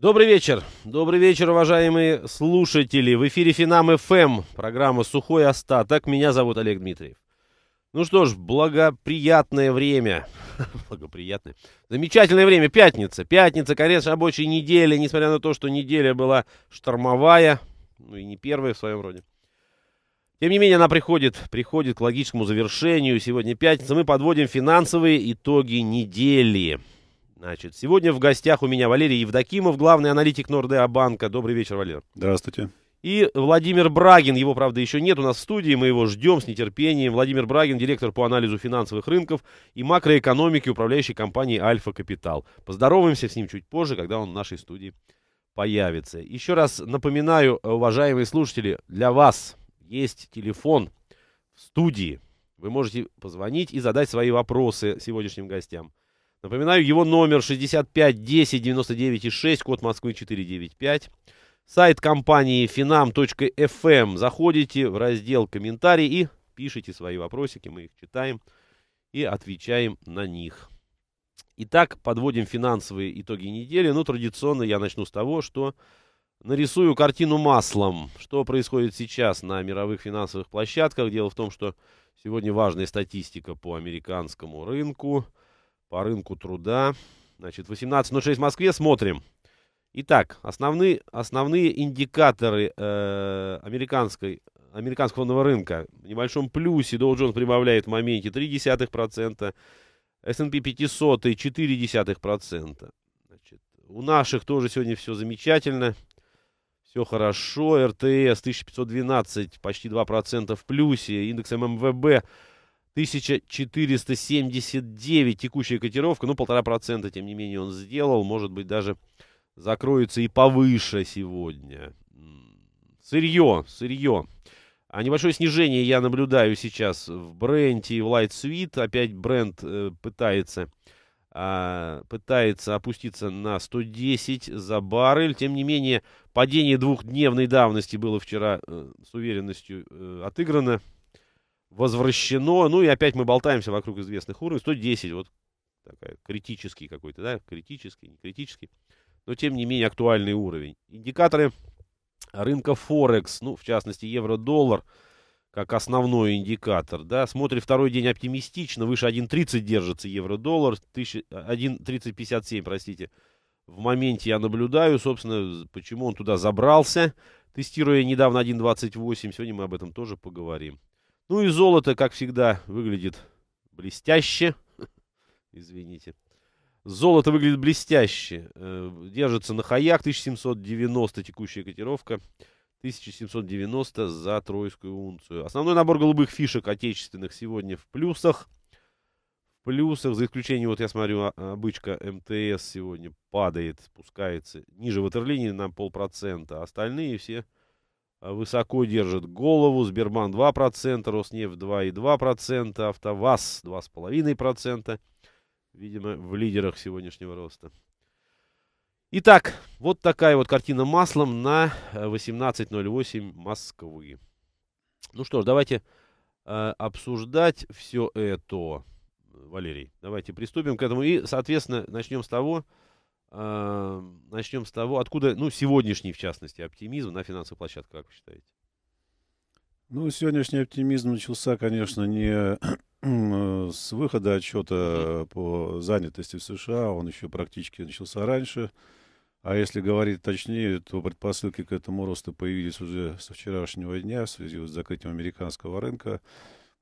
Добрый вечер. Добрый вечер, уважаемые слушатели. В эфире Финам ФМ, программа «Сухой остаток». Меня зовут Олег Дмитриев. Ну что ж, благоприятное время. благоприятное. Замечательное время. Пятница. Пятница, конец рабочей недели. Несмотря на то, что неделя была штормовая. Ну и не первая в своем роде. Тем не менее, она приходит, приходит к логическому завершению. Сегодня пятница. Мы подводим финансовые итоги недели. Значит, сегодня в гостях у меня Валерий Евдокимов, главный аналитик Нордеа банка. Добрый вечер, Валер. Здравствуйте. И Владимир Брагин, его, правда, еще нет у нас в студии, мы его ждем с нетерпением. Владимир Брагин, директор по анализу финансовых рынков и макроэкономики управляющей компании «Альфа Капитал». Поздороваемся с ним чуть позже, когда он в нашей студии появится. Еще раз напоминаю, уважаемые слушатели, для вас есть телефон в студии. Вы можете позвонить и задать свои вопросы сегодняшним гостям. 8 Напоминаю, его номер 65 10 99 и 6, код Москвы 495. Сайт компании finam.fm. Эм. Заходите в раздел «Комментарии» и пишите свои вопросики, мы их читаем и отвечаем на них. Итак, подводим финансовые итоги недели. Ну, традиционно я начну с того, что нарисую картину маслом, что происходит сейчас на мировых финансовых площадках. Дело в том, что сегодня важная статистика по американскому рынку – по рынку труда. Значит, 18.06 в Москве, смотрим. Итак, основные, основные индикаторы э, американской, американского фондового рынка. В небольшом плюсе Dow Jones прибавляет в моменте 0,3%, S&P 500 4,4%. Значит, у наших тоже сегодня все замечательно, все хорошо. РТС 1512 почти 2% в плюсе, индекс ММВБ 1479 текущая котировка, ну полтора процента, тем не менее, он сделал, может быть, даже закроется и повыше сегодня. Сырье, сырье. А небольшое снижение я наблюдаю сейчас в бренде и в Light Suite. Опять бренд э, пытается, а, пытается опуститься на 110 за баррель. Тем не менее, падение двухдневной давности было вчера э, с уверенностью э, отыграно возвращено, ну и опять мы болтаемся вокруг известных уровней, 110, вот такая, критический какой-то, да, критический, не критический, но тем не менее актуальный уровень. Индикаторы рынка Форекс, ну, в частности, евро-доллар, как основной индикатор, да, смотрим второй день оптимистично, выше 1.30 держится евро-доллар, 1.3057, простите, в моменте я наблюдаю, собственно, почему он туда забрался, тестируя недавно 1.28, сегодня мы об этом тоже поговорим. Ну и золото, как всегда, выглядит блестяще. Извините. Золото выглядит блестяще. Э, держится на хаяк 1790, текущая котировка. 1790 за тройскую унцию. Основной набор голубых фишек отечественных сегодня в плюсах. В плюсах, за исключением, вот я смотрю, а, обычка МТС сегодня падает, спускается ниже ватерлинии на полпроцента. Остальные все Э, высоко держит голову. Сбербан 2%, Роснефть 2,2%, АвтоВАЗ 2,5%. Видимо, в лидерах сегодняшнего роста. Итак, вот такая вот картина маслом на 18.08 э, Москвы. Ну что ж, давайте э, обсуждать все это, Валерий. Давайте приступим к этому и, соответственно, начнем с того, Э, начнем с того, откуда, ну, сегодняшний, в частности, оптимизм на финансовой площадке, как вы считаете? Ну, сегодняшний оптимизм начался, конечно, не с выхода отчета по занятости в США, он еще практически начался раньше. А если говорить точнее, то предпосылки к этому росту появились уже со вчерашнего дня в связи с закрытием американского рынка.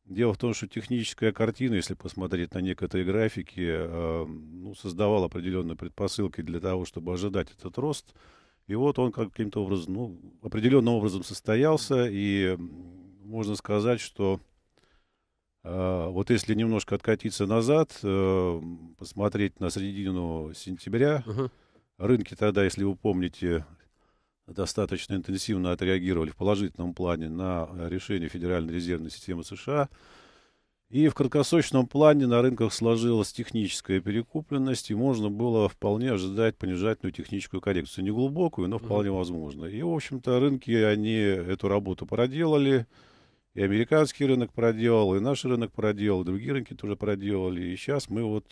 Дело в том, что техническая картина, если посмотреть на некоторые графики, э, ну, создавала определенные предпосылки для того, чтобы ожидать этот рост. И вот он каким-то образом, ну, определенным образом состоялся, и можно сказать, что э, вот если немножко откатиться назад, э, посмотреть на середину сентября, угу. рынки тогда, если вы помните, достаточно интенсивно отреагировали в положительном плане на э, решение Федеральной резервной системы США. И в краткосрочном плане на рынках сложилась техническая перекупленность, и можно было вполне ожидать понижательную техническую коррекцию. Не глубокую, но вполне mm возможно. И, в общем-то, рынки, они эту работу проделали. И американский рынок проделал, и наш рынок проделал, и другие рынки тоже проделали. И сейчас мы вот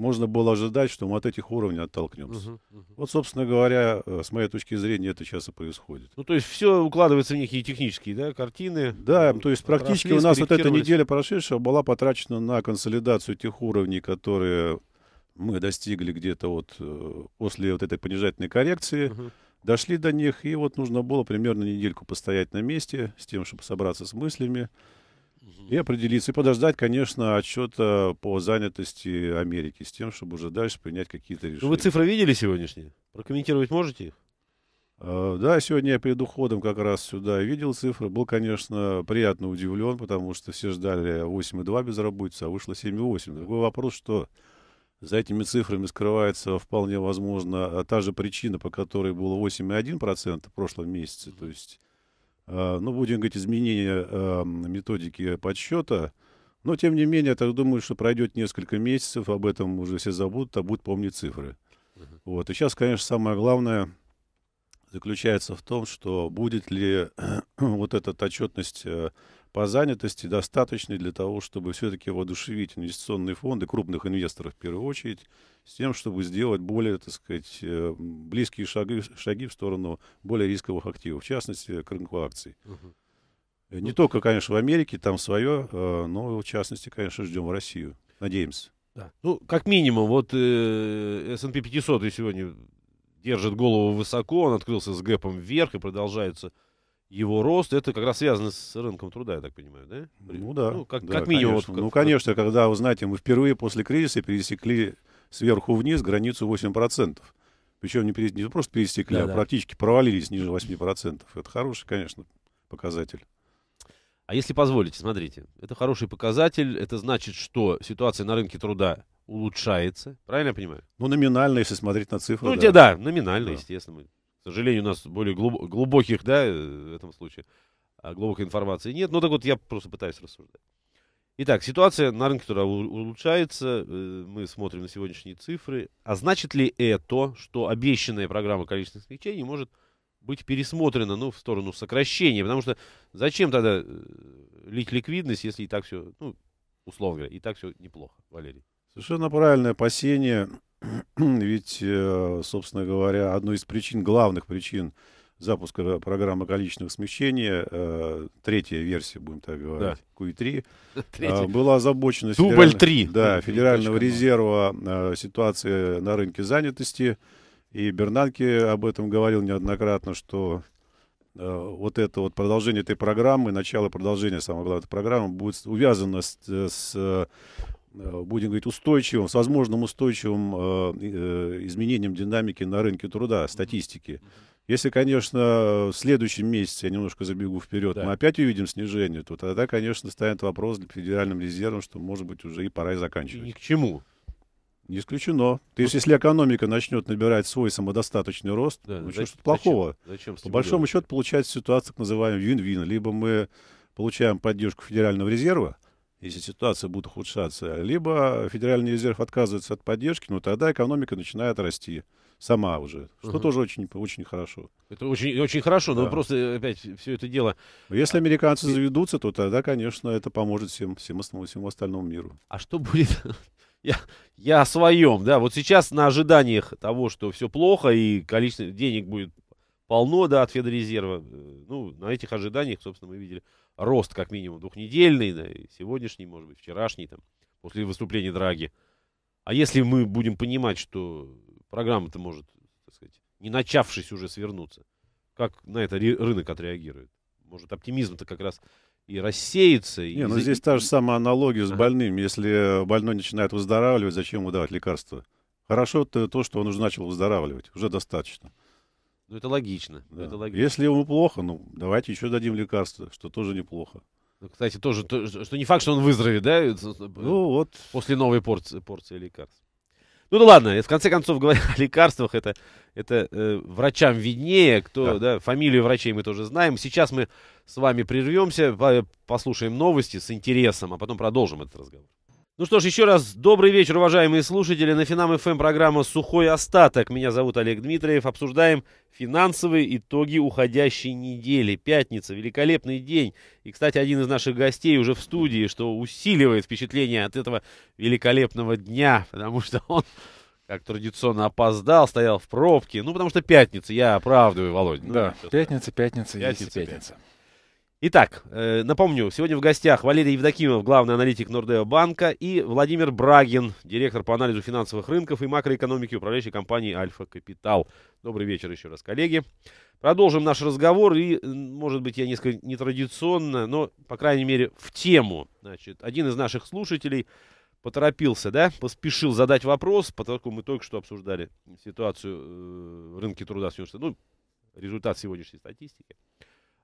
можно было ожидать, что мы от этих уровней оттолкнемся. Угу, угу. Вот, собственно говоря, э, с моей точки зрения, это сейчас и происходит. Ну, то есть все укладывается в некие технические да, картины. Да, то есть практически у нас вот эта неделя прошедшая была потрачена на консолидацию тех уровней, которые мы достигли где-то вот э, после вот этой понижательной коррекции. Угу. Дошли до них, и вот нужно было примерно недельку постоять на месте с тем, чтобы собраться с мыслями и определиться, и подождать, конечно, отчета по занятости Америки с тем, чтобы уже дальше принять какие-то решения. Ну, вы цифры видели сегодняшние? Прокомментировать можете их? А, да, сегодня я перед уходом как раз сюда видел цифры. Был, конечно, приятно удивлен, потому что все ждали 8,2 безработицы, а вышло 7,8. Другой вопрос, что за этими цифрами скрывается вполне возможно а та же причина, по которой было 8,1% в прошлом месяце. То есть Э, ну, будем говорить, изменение эм, методики подсчета. Но, тем не менее, я думаю, что пройдет несколько месяцев, об этом уже все забудут, а будут помнить цифры. Uh Вот. И сейчас, конечно, самое главное заключается в том, что будет ли вот эта отчетность э, по занятости достаточный для того, чтобы все-таки воодушевить инвестиционные фонды, крупных инвесторов в первую очередь, с тем, чтобы сделать более, так сказать, э, близкие шаги, шаги в сторону более рисковых активов, в частности, к рынку акций. Угу. Не только, конечно, в Америке, там свое, э, но в частности, конечно, ждем в Россию. Надеемся. Да. Ну, как минимум, вот э, S&P 500 сегодня держит голову высоко, он открылся с гэпом вверх и продолжается его рост, это как раз связано с рынком труда, я так понимаю, да? Ну да. Ну, как, да, как минимум. Конечно. Вот, как... Ну, конечно, когда, вы знаете, мы впервые после кризиса пересекли сверху вниз границу 8%. Причем не, перес... не просто пересекли, да, а да. практически провалились ниже 8%. Это хороший, конечно, показатель. А если позволите, смотрите, это хороший показатель, это значит, что ситуация на рынке труда улучшается, правильно я понимаю? Ну, номинально, если смотреть на цифры. Ну, да, да номинально, да. естественно. К сожалению, у нас более глубоких, да, э, в этом случае, а, глубокой информации нет. Но ну так вот, я просто пытаюсь рассуждать. Итак, ситуация на рынке труда улучшается, э, мы смотрим на сегодняшние цифры. А значит ли это, что обещанная программа количественных смягчений может быть пересмотрена ну, в сторону сокращения? Потому что зачем тогда э, лить ликвидность, если и так все, ну, условно говоря, и так все неплохо, Валерий? Совершенно правильное опасение Ведь, э, собственно говоря, одной из причин, главных причин запуска программы количественных смещений, э, третья версия, будем так говорить, да. Q3, Третья. Э, была озабочена Дубль 3. Да, Федерального 3. резерва ситуации на рынке занятости. И Бернанке об этом говорил неоднократно, что вот это вот продолжение этой программы, начало продолжения, самое главное, этой программы будет увязано с, с Э, будем говорить, устойчивым, с возможным устойчивым э, э, изменением динамики на рынке труда, статистики. Если, конечно, в следующем месяце, я немножко забегу вперед, да. мы опять увидим снижение, то тогда, конечно, станет вопрос для Федеральным резервом, что, может быть, уже и пора и заканчивать. И к чему? Не исключено. То есть, ну, если экономика начнет набирать свой самодостаточный рост, да, ну, за... что-то плохого. Зачем? Зачем По большому счету получается ситуация, так называемая вин-вин. Либо мы получаем поддержку Федерального резерва, если ситуация будет ухудшаться, либо Федеральный резерв отказывается от поддержки, но тогда экономика начинает расти сама уже, что угу. тоже очень, очень хорошо. Это очень, очень хорошо, да. но просто э, опять все это дело... Если а, американцы а, заведутся, то тогда, конечно, это поможет всем, всем, основному, всему остальному миру. А что будет... Я, я о своем, да, вот сейчас на ожиданиях того, что все плохо и количество денег будет полно, да, от Федрезерва, э, ну, на этих ожиданиях, собственно, мы видели рост как минимум двухнедельный, сегодняшний, может быть, вчерашний, там, после выступления Драги. А если мы будем понимать, что программа-то может, так сказать, не начавшись уже свернуться, как на это рынок отреагирует? Может, оптимизм-то как раз и рассеется. Не, и... ну здесь та же самая аналогия с ага. больным. Если больной начинает выздоравливать, зачем ему давать лекарства? Хорошо то, то, что он уже начал выздоравливать, уже достаточно. Ну, это логично. Ну, да. Это логично. Если ему плохо, ну, давайте еще дадим лекарства, что тоже неплохо. Ну, кстати, тоже, то, что не факт, что он выздоровеет, да? Ну, вот. После новой порции, порции лекарств. Ну да ладно, в конце концов, говоря о лекарствах, это, это э, врачам виднее, кто, да. да, фамилию врачей мы тоже знаем. Сейчас мы с вами прервемся, послушаем новости с интересом, а потом продолжим этот разговор. Ну что ж, еще раз добрый вечер, уважаемые слушатели. На Финам ФМ эм программа «Сухой остаток». Меня зовут Олег Дмитриев. Обсуждаем финансовые итоги уходящей недели. Пятница, великолепный день. И, кстати, один из наших гостей уже в студии, что усиливает впечатление от этого великолепного дня, потому что он как традиционно опоздал, стоял в пробке. Ну, потому что пятница, я оправдываю, Володь. Да, пятница, пятница, пятница, пятница. пятница. Итак, э, напомню, сегодня в гостях Валерий Евдокимов, главный аналитик Нордео банка, и Владимир Брагин, директор по анализу финансовых рынков и макроэкономики управляющей компании «Альфа Капитал». Добрый вечер еще раз, коллеги. Продолжим наш разговор, и, может быть, я несколько нетрадиционно, но, по крайней мере, в тему. Значит, один из наших слушателей поторопился, да, поспешил задать вопрос, поскольку мы только что обсуждали ситуацию э, в рынке труда сегодняшнего, ну, результат сегодняшней статистики.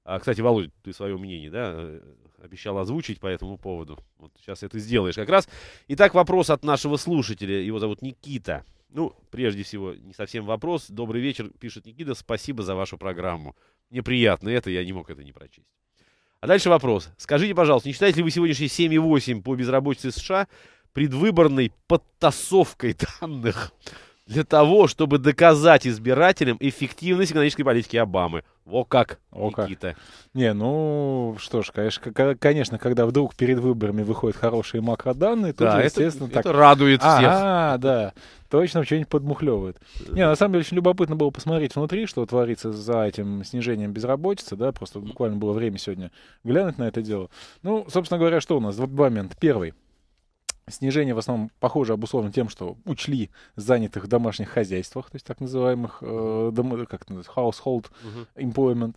А, кстати, Володь, ты свое мнение, да, э, обещал озвучить по этому поводу. Вот сейчас это сделаешь как раз. Итак, вопрос от нашего слушателя. Его зовут Никита. Ну, прежде всего, не совсем вопрос. Добрый вечер, пишет Никита. Спасибо за вашу программу. Мне приятно это, я не мог это не прочесть. А дальше вопрос. Скажите, пожалуйста, не считаете ли вы сегодняшний 7,8 по безработице США предвыборной подтасовкой данных? для того, чтобы доказать избирателям эффективность экономической политики Обамы. О как, О Никита. Как. Не, ну что ж, конечно, конечно, когда вдруг перед выборами выходят хорошие макроданные, то, да, естественно, это, так... это радует а, всех. А, да, точно что-нибудь подмухлевывает. Не, на самом деле, очень любопытно было посмотреть внутри, что творится за этим снижением безработицы, да, просто буквально было время сегодня глянуть на это дело. Ну, собственно говоря, что у нас? Два момента. Первый — Снижение в основном, похоже, обусловлено тем, что учли занятых в домашних хозяйствах, то есть так называемых э, дом, как household uh-huh. employment.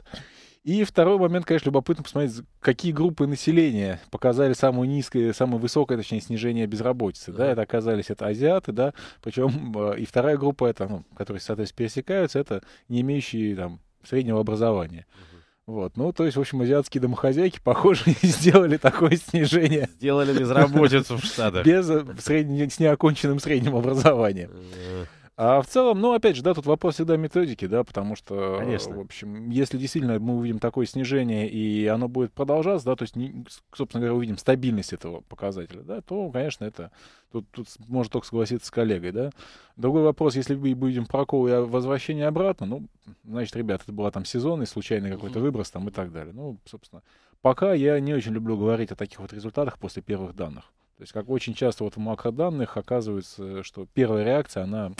И второй момент, конечно, любопытно посмотреть, какие группы населения показали самое низкое, самое высокое, точнее, снижение безработицы. Да, это оказались это азиаты, да, причем э, и вторая группа, это, ну, которые, соответственно, пересекаются, это не имеющие там среднего образования. Uh-huh. Вот, ну, то есть, в общем, азиатские домохозяйки, похоже, сделали такое снижение. Сделали безработицу в Штатах. Без, э, с, с неоконченным средним образованием. Э. А в целом, ну, опять же, да, тут вопрос всегда методики, да, потому что, Конечно. в общем, если действительно мы увидим такое снижение, и оно будет продолжаться, да, то есть, не, собственно говоря, увидим стабильность этого показателя, да, то, конечно, это тут, тут можно только согласиться с коллегой, да. Другой вопрос, если мы будем прокол и возвращение обратно, ну, значит, ребят, это была там сезонный, случайный какой-то выброс там и так далее. Ну, собственно, пока я не очень люблю говорить о таких вот результатах после первых данных. То есть, как очень часто вот в макроданных оказывается, что первая реакция, она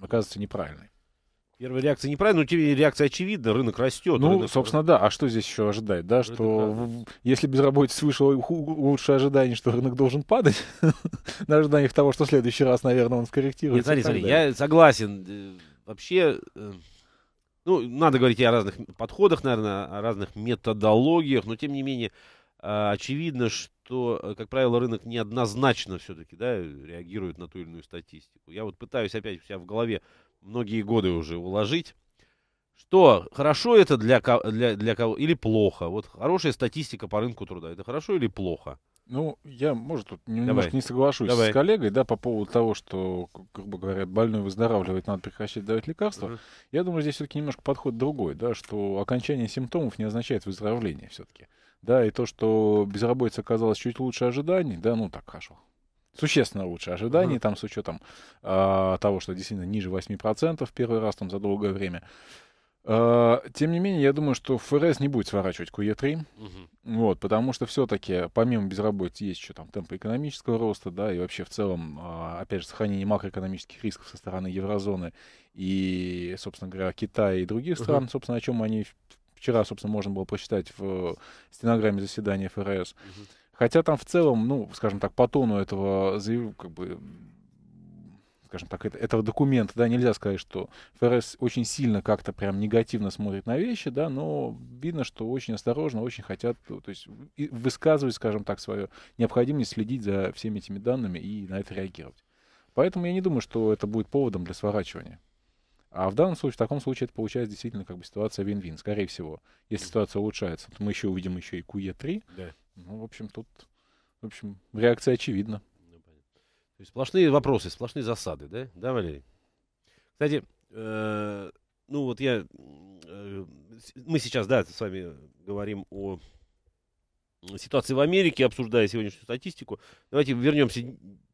оказывается неправильной. Первая реакция неправильная, но тебе реакция очевидна, рынок растет. Ну, рынок... собственно, да. А что здесь еще ожидать? Да, рынок что рынок... если безработица вышла, лучше ожидание, что рынок должен падать, на ожиданиях того, что в следующий раз, наверное, он скорректируется. Нет, смотри, смотри, я согласен. Э, вообще, э, ну, надо говорить и о разных подходах, наверное, о разных методологиях, но тем не менее, э, очевидно, что что, э, как правило, рынок неоднозначно все-таки да, реагирует на ту или иную статистику. Я вот пытаюсь опять у себя в голове многие годы уже уложить, что хорошо это для, для, для кого или плохо. Вот хорошая статистика по рынку труда, это хорошо или плохо? Ну, я, может, тут немножко Давай. не соглашусь Давай. с коллегой, да, по поводу того, что, грубо говоря, больной выздоравливает, надо прекращать давать лекарства. Uh -huh. Я думаю, здесь все-таки немножко подход другой, да, что окончание симптомов не означает выздоровление все-таки да, и то, что безработица оказалась чуть лучше ожиданий, да, ну так хорошо, существенно лучше ожиданий, mm-hmm. там с учетом э, того, что действительно ниже 8% первый раз там за долгое время. Э, тем не менее, я думаю, что ФРС не будет сворачивать QE3, mm-hmm. вот, потому что все-таки помимо безработицы есть еще там темпы экономического роста, да, и вообще в целом, а, опять же, сохранение макроэкономических рисков со стороны еврозоны и, собственно говоря, Китая и других стран, mm-hmm. собственно, о чем они вчера, собственно, можно было посчитать в э, стенограмме заседания ФРС. Хотя там в целом, ну, скажем так, по тону этого ну, как бы скажем так, этого документа, да, нельзя сказать, что ФРС очень сильно как-то прям негативно смотрит на вещи, да, но видно, что очень осторожно, очень хотят, ну, то есть высказывать, скажем так, свою необходимость следить за всеми этими данными и на это реагировать. Поэтому я не думаю, что это будет поводом для сворачивания. А в данном случае, в таком случае, это получается действительно как бы ситуация вин-вин, скорее всего. Если ситуация улучшается, то мы еще увидим еще и QE3. Да. Ну, в общем, тут, в общем, реакция очевидна. Ну, То есть сплошные вопросы, сплошные засады, да? Да, Валерий? Кстати, э, ну вот я... Э, мы сейчас, да, с вами говорим о ситуации в Америке, обсуждая сегодняшнюю статистику. Давайте вернемся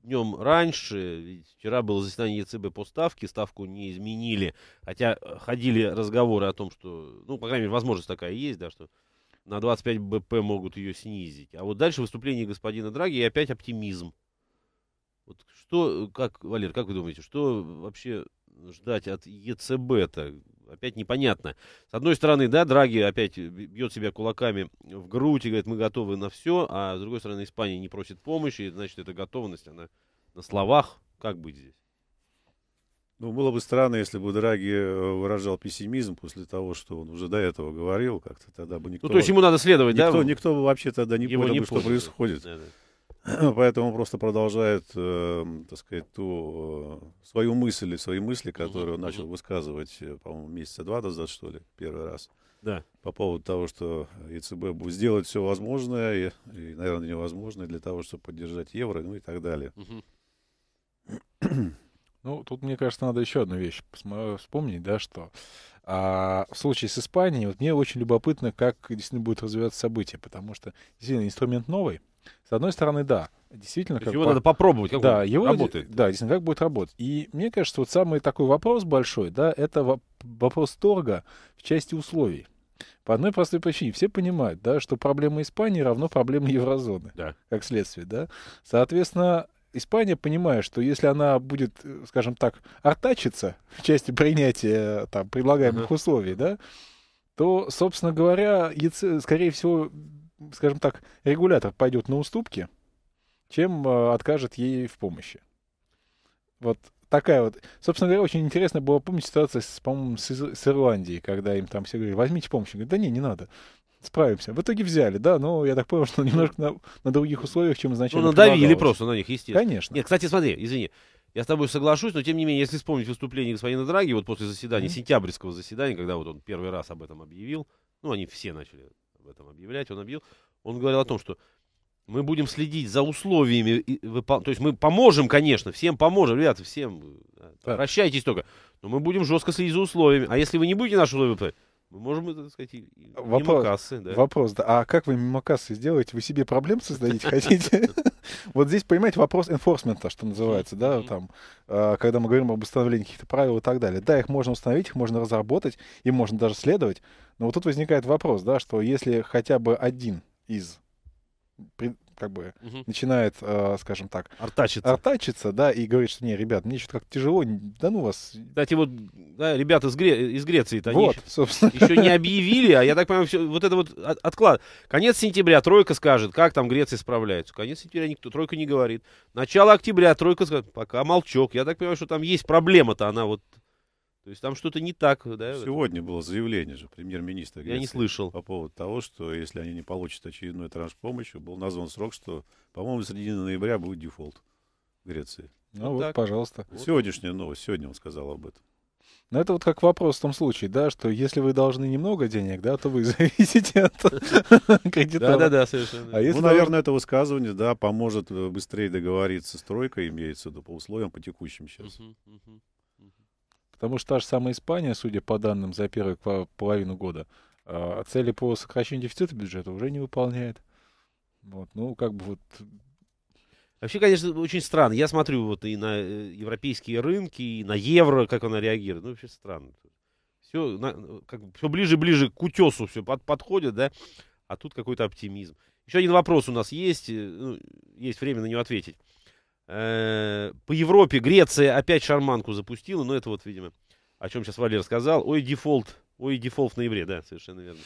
днем раньше. Вчера было заседание ЕЦБ по ставке, ставку не изменили, хотя э, ходили разговоры о том, что, ну, по крайней мере, возможность такая есть, да, что на 25 БП могут ее снизить. А вот дальше выступление господина Драги и опять оптимизм. Вот что, э, как, Валер, как вы думаете, что вообще ждать от ЕЦБ-то? опять непонятно. С одной стороны, да, Драги опять бьет себя кулаками в грудь и говорит, мы готовы на все, а с другой стороны, Испания не просит помощи, и, значит, эта готовность, она на словах. Как быть здесь? Ну, было бы странно, если бы Драги э, выражал пессимизм после того, что он уже до этого говорил, как-то тогда бы ну, никто... Ну, то есть ему надо следовать, никто, да? Ну, никто бы вообще тогда не Его понял, бы, что происходит. Да, да. Поэтому просто продолжает, э, так сказать, ту э, свою мысль и свои мысли, которые он начал высказывать, э, по-моему, месяца два назад, что ли, первый раз. Да. По поводу того, что ЕЦБ будет сделать все возможное и, и наверное, невозможное для того, чтобы поддержать евро, ну и так далее. Угу. Ну, тут, мне кажется, надо еще одну вещь вспомнить, да, что а в случае с Испанией, вот мне очень любопытно, как действительно будет развиваться событие, потому что действительно инструмент новый, с одной стороны, да, действительно... То как его по... надо попробовать, как да, он его, работает. Да, действительно, как будет работать. И мне кажется, вот самый такой вопрос большой, да, это вопрос торга в части условий. По одной простой причине. Все понимают, да, что проблема Испании равно проблема еврозоны, да. как следствие, да. Соответственно, Испания, понимая, что если она будет, скажем так, артачиться в части принятия там, предлагаемых условий, да, то, собственно говоря, скорее всего, скажем так, регулятор пойдет на уступки, чем э, откажет ей в помощи. Вот такая вот. Собственно говоря, очень интересно было, помнить ситуация, с, по-моему, с, с Ирландией, когда им там все говорили, возьмите помощь. Говорят, да не, не надо справимся. В итоге взяли, да, но я так понял, что ну. немножко на, на других условиях, чем изначально Ну, надавили просто на них, естественно. Конечно. Нет, кстати, смотри, извини, я с тобой соглашусь, но тем не менее, если вспомнить выступление господина Драги, вот после заседания, mm-hmm. сентябрьского заседания, когда вот он первый раз об этом объявил, ну, они все начали об этом объявлять, он объявил, он говорил о том, что мы будем следить за условиями, то есть мы поможем, конечно, всем поможем, ребята, всем, э, прощайтесь только, но мы будем жестко следить за условиями, а если вы не будете наши условия выполнять, мы можем, так сказать, и вопрос, мимо кассы. Да. Вопрос, да. А как вы мимо кассы сделаете? Вы себе проблем создадите хотите? Вот здесь, понимаете, вопрос энфорсмента, что называется, да, там, а, когда мы говорим об установлении каких-то правил и так далее. Да, их можно установить, их можно разработать, им можно даже следовать. Но вот тут возникает вопрос, да, что если хотя бы один из как бы угу. начинает, э, скажем так... Артачиться. Артачиться, да, и говорит, что, не, ребят, мне что-то как тяжело, да ну вас... Кстати, вот да, ребята из, Гре... из Греции-то, вот, они собственно. еще не объявили, а я так понимаю, все, вот это вот отклад. Конец сентября тройка скажет, как там Греция справляется. Конец сентября никто, тройка не говорит. Начало октября тройка скажет, пока молчок. Я так понимаю, что там есть проблема-то, она вот то есть там что-то не так, да? Сегодня было заявление же премьер-министра. Я не слышал. По поводу того, что если они не получат очередную транш помощи, был назван срок, что, по-моему, середины ноября будет дефолт в Греции. Ну, ну вот, вот пожалуйста. Сегодняшняя новость, сегодня он сказал об этом. Но ну, это вот как вопрос в том случае, да, что если вы должны немного денег, да, то вы зависите от кредитора. Да, да, да, совершенно. А если ну, наверное, это высказывание, да, поможет э, быстрее договориться с тройкой, имеется, да, по условиям, по текущим сейчас. Потому что та же самая Испания, судя по данным за первую половину года, а, цели по сокращению дефицита бюджета уже не выполняет. Вот, ну, как бы вот э, Вообще, конечно, очень странно. Я смотрю вот и на э, европейские рынки, и на евро, как она реагирует. Ну, вообще странно. Все, на, э, как, все ближе ближе к утесу все под, подходит, да? А тут какой-то оптимизм. Еще один вопрос у нас есть. Ну, есть время на него ответить. Э, по Европе Греция опять шарманку запустила, но это вот, видимо, о чем сейчас Валер сказал. Ой, дефолт, ой, дефолт в ноябре, да, совершенно верно.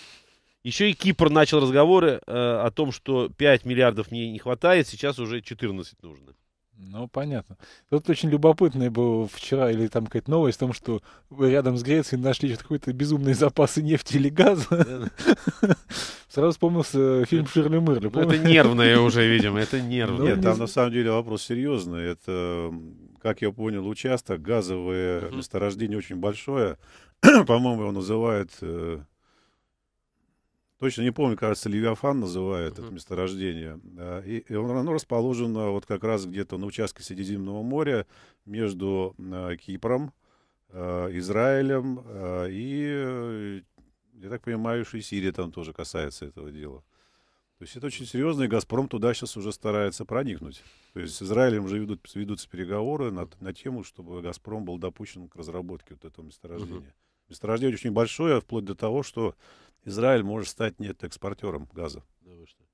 Еще и Кипр начал разговоры э, о том, что 5 миллиардов не, не хватает, сейчас уже 14 нужно. Ну, понятно. Тут очень любопытная была вчера или там какая-то новость о том, что рядом с Грецией нашли какие-то безумные запасы нефти или газа. Сразу вспомнился э, фильм Ширли Мырли. Это нервное уже, видимо, это ну, нервное. Нет, там на самом деле вопрос серьезный. Это, как я понял, участок, газовое месторождение очень большое. По-моему, его называют э, Точно не помню, кажется, Левиафан называют uh-huh. это месторождение. И, и оно расположено вот как раз где-то на участке Средиземного моря между э, Кипром, э, Израилем э, и, я так понимаю, что и Сирия там тоже касается этого дела. То есть это очень серьезно, и «Газпром» туда сейчас уже старается проникнуть. То есть с Израилем уже ведут, ведутся переговоры на, на тему, чтобы «Газпром» был допущен к разработке вот этого месторождения. Uh-huh. Месторождение очень большое, вплоть до того, что Израиль может стать нет экспортером газа. Да вы что?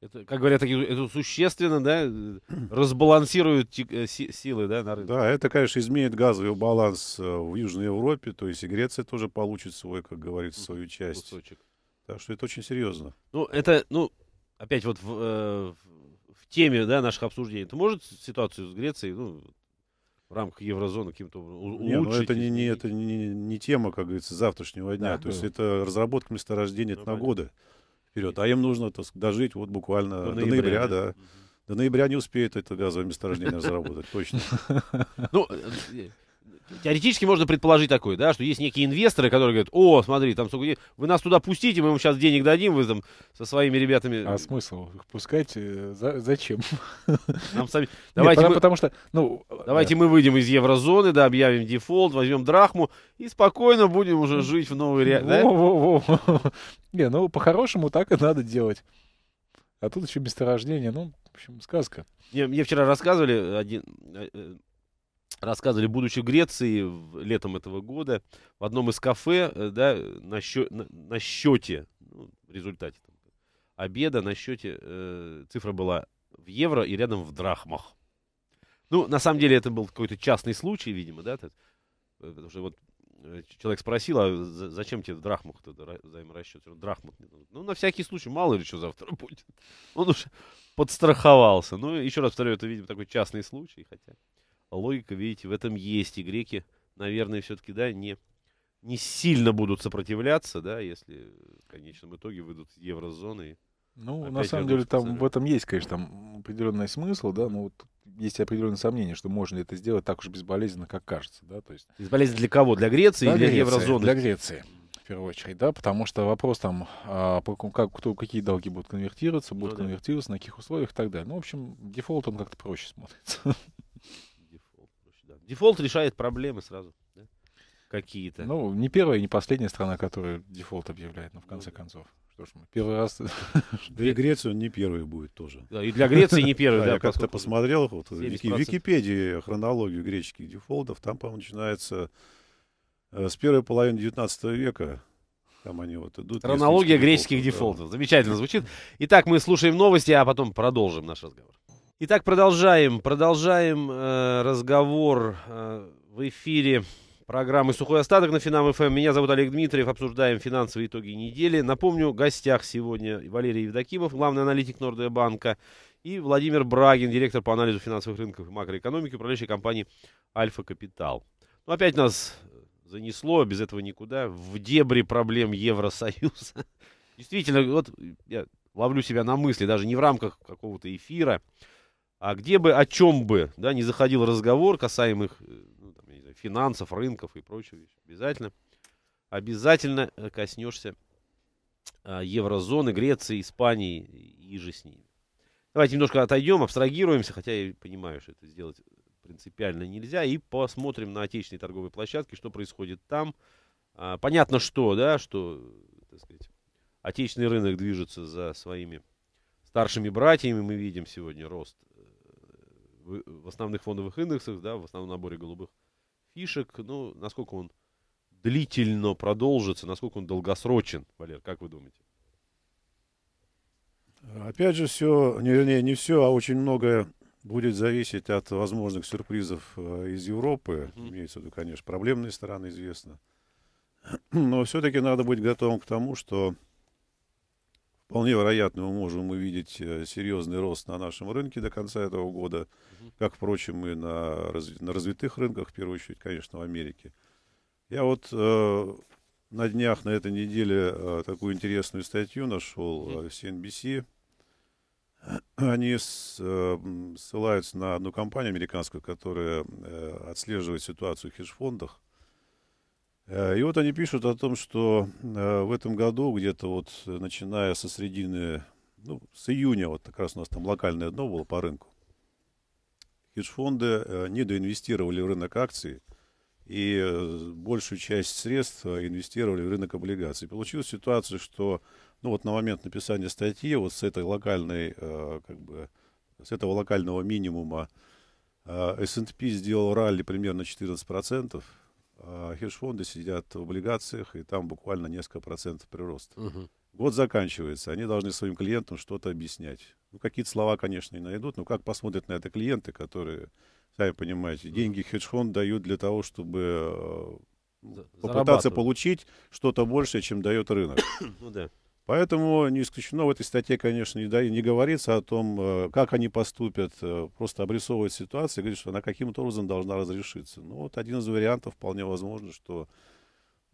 Это, как говорят, это существенно, да, разбалансирует э, силы, да, на рынке. Да, это, конечно, изменит газовый баланс э, в Южной Европе, то есть и Греция тоже получит свой, как говорится, свою часть. Кусочек. Так что это очень серьезно. Ну, это, ну, опять вот в, э, в теме, да, наших обсуждений. Это может ситуацию с Грецией, ну, в рамках еврозоны каким-то улучшить? Не, ну это не, не, это не, не тема, как говорится, завтрашнего дня. А, То да. есть это разработка месторождения ну, на годы вперед. А им нужно так, дожить вот буквально до, до ноября, ноября да. Угу. До ноября не успеет это газовое месторождение разработать, точно. Ну, э, э, Теоретически можно предположить такое, да, что есть некие инвесторы, которые говорят, о, смотри, там сколько денег, вы нас туда пустите, мы вам сейчас денег дадим, вы там со своими ребятами... А смысл их пускать? Э, за, зачем? Нам сами... Давайте Нет, мы... потому что, ну... Давайте да. Э, мы выйдем из еврозоны, да, объявим дефолт, возьмем драхму и спокойно будем уже жить в новой реальности. Во-во-во. Не, ну, по-хорошему так и надо делать. А тут еще месторождение, ну, в общем, сказка. Мне, мне вчера рассказывали один э, рассказывали, будучи в Греции летом этого года, в одном из кафе, э, да, на, счет, на, на счете, ну, в результате там, обеда, на счете э, цифра была в евро и рядом в драхмах. Ну, на самом деле, это был какой-то частный случай, видимо, да, этот, э, потому что вот э, человек спросил, а зачем тебе в драхмах-то взаиморасчет? Драхмах. Ну, на всякий случай, мало ли что завтра будет. Он уж подстраховался. Ну, еще раз повторю, это, видимо, такой частный случай, хотя логика, видите, в этом есть. И греки, наверное, все-таки, да, не, не сильно будут сопротивляться, да, если в конечном итоге выйдут из еврозоны. Ну, на самом деле, там в этом есть, конечно, там определенный смысл, да, но вот есть определенные сомнения, что можно это сделать так уж безболезненно, как кажется, да, то есть... Безболезненно для кого? Для Греции для или для еврозоны? Для Греции в первую очередь, да, потому что вопрос там, а, как, кто, какие долги будут конвертироваться, будут ну, конвертироваться, да. на каких условиях и так далее. Ну, в общем, дефолт, он как-то проще смотрится. Дефолт решает проблемы сразу. Да? Какие-то. Ну, не первая и не последняя страна, которая дефолт объявляет, но ну, в конце ну концов. Что ж мы, первый раз... Да и Греция не первый будет тоже. Да, и для Греции не первый, да. Я как-то посмотрел, вот в Википедии хронологию греческих дефолтов, там, по-моему, начинается э, с первой половины 19 века. Там они вот идут. Хронология греческих дефолтов. Замечательно звучит. Итак, мы слушаем новости, а потом продолжим наш разговор. Итак, продолжаем. Продолжаем э, разговор э, в эфире программы «Сухой остаток» на Финам ФМ. Эм. Меня зовут Олег Дмитриев. Обсуждаем финансовые итоги недели. Напомню, в гостях сегодня Валерий Евдокимов, главный аналитик Нордея банка, и Владимир Брагин, директор по анализу финансовых рынков и макроэкономики управляющей компании «Альфа Капитал». Ну, опять нас занесло, без этого никуда, в дебри проблем Евросоюза. Действительно, вот я ловлю себя на мысли, даже не в рамках какого-то эфира, а где бы, о чем бы, да, не заходил разговор касаемых э, ну, там, знаю, финансов, рынков и прочего, обязательно, обязательно э, коснешься а, еврозоны, Греции, Испании и же с ними. Давайте немножко отойдем, абстрагируемся, хотя я понимаю, что это сделать э, принципиально нельзя, и посмотрим на отечественные торговые площадки, что происходит там. А, понятно, что, да, что, так сказать, отечественный рынок движется за своими старшими братьями, мы видим сегодня рост в основных фондовых индексах, да, в основном наборе голубых фишек. Ну, насколько он длительно продолжится, насколько он долгосрочен, Валер, как вы думаете? Опять же, все, не, вернее, не все, а очень многое будет зависеть от возможных сюрпризов э, из Европы. Mm-hmm. Имеется в виду, конечно, проблемные стороны известно. Но все-таки надо быть готовым к тому, что Вполне вероятно, мы можем увидеть э, серьезный рост на нашем рынке до конца этого года, как, впрочем, и на, разви- на развитых рынках, в первую очередь, конечно, в Америке. Я вот э, на днях, на этой неделе, э, такую интересную статью нашел э, в CNBC. Они с, э, ссылаются на одну компанию американскую, которая э, отслеживает ситуацию в хедж-фондах. Э, и вот они пишут о том, что э, в этом году, где-то вот э, начиная со середины, ну, с июня, вот как раз у нас там локальное дно было по рынку, хедж-фонды недоинвестировали в рынок акций и большую часть средств инвестировали в рынок облигаций. Получилась ситуация, что ну, вот на момент написания статьи вот с этой локальной, как бы, с этого локального минимума S&P сделал ралли примерно 14%, Э, хедж-фонды сидят в облигациях, и там буквально несколько процентов прироста. Угу. Год заканчивается, они должны своим клиентам что-то объяснять. Ну, какие-то слова, конечно, и найдут, но как посмотрят на это клиенты, которые, сами понимаете, деньги хедж-фонд дают для того, чтобы э, попытаться получить что-то большее, чем дает рынок. ну да. Поэтому не исключено в этой статье, конечно, не, да, не говорится о том, э, как они поступят, э, просто обрисовывает ситуацию и говорит, что она каким-то образом должна разрешиться. Ну вот один из вариантов вполне возможно, что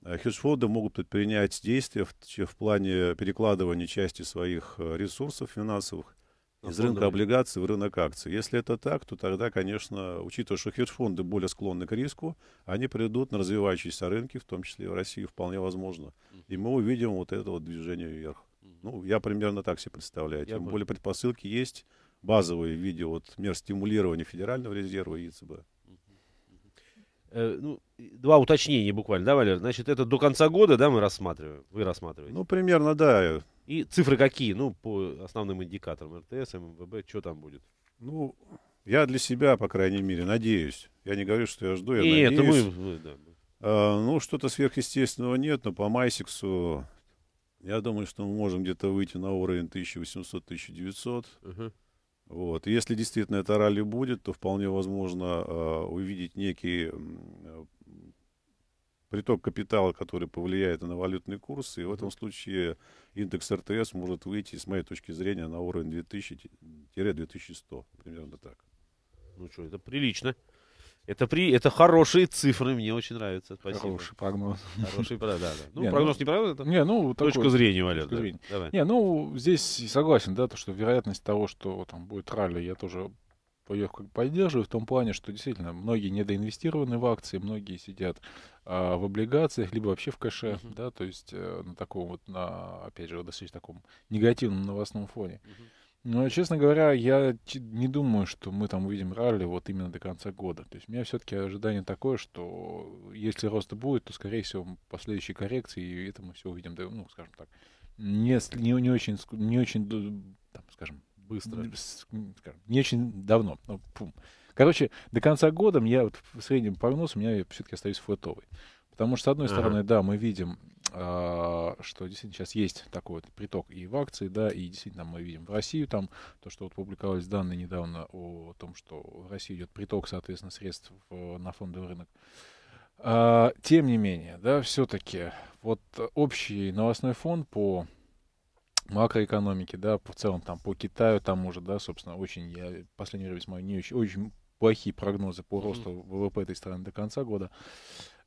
э, хедж-фонды могут предпринять действия в, в плане перекладывания части своих ресурсов финансовых из рынка облигаций в рынок акций. Если это так, то тогда, конечно, учитывая, что хедж-фонды более склонны к риску, они придут на развивающиеся рынки, в том числе и в России, вполне возможно. И мы увидим вот это вот движение вверх. Ну, я примерно так себе представляю. Тем более предпосылки есть базовые в виде вот мер стимулирования Федерального резерва и ЦБ. Э, ну, два уточнения буквально, да, Валер? Значит, это до конца года, да, мы рассматриваем? Вы рассматриваете? Ну, примерно, да. И цифры какие? Ну, по основным индикаторам РТС, МВБ, что там будет? Ну, я для себя, по крайней мере, надеюсь. Я не говорю, что я жду, я и надеюсь. Это мы, мы, да. а, ну, что-то сверхъестественного нет, но по Майсиксу я думаю, что мы можем где-то выйти на уровень 1800-1900. Угу. Вот. Если действительно это ралли будет, то вполне возможно э, увидеть некий приток капитала, который повлияет на валютный курс. И в этом случае индекс РТС может выйти, с моей точки зрения, на уровень 2000-2100. Примерно так. Ну что, это прилично. Это, при, это хорошие цифры, мне очень нравится. Спасибо. Хороший прогноз. Хороший прогноз, да. да. Ну, не, прогноз ну, неправильный? Это не, ну, точка такой, зрения, Валер. Точка да. зрения. Давай. Не, ну, здесь согласен, да, то, что вероятность того, что там будет ралли, я тоже я поддерживаю в том плане, что действительно многие недоинвестированы в акции, многие сидят а, в облигациях, либо вообще в кэше, uh-huh. да, то есть а, на таком вот, на, опять же, достаточно таком негативном новостном фоне. Uh-huh. Но, честно говоря, я не думаю, что мы там увидим ралли вот именно до конца года. То есть у меня все-таки ожидание такое, что если рост будет, то, скорее всего, последующие коррекции, и это мы все увидим, ну, скажем так, не, не, не очень, не очень там, скажем, быстро, не очень давно. Пум. Короче, до конца года я вот в среднем прогноз у меня все-таки остаюсь флотовый. Потому что, с одной стороны, ага. да, мы видим, а, что действительно сейчас есть такой вот приток и в акции, да, и действительно мы видим в Россию там, то, что вот публиковались данные недавно о том, что в России идет приток, соответственно, средств на фондовый рынок. А, тем не менее, да, все-таки вот общий новостной фон по макроэкономики, да, в целом там по Китаю там же, да, собственно, очень, я в последнее время смотрю, не очень, очень плохие прогнозы по росту mm-hmm. ВВП этой страны до конца года.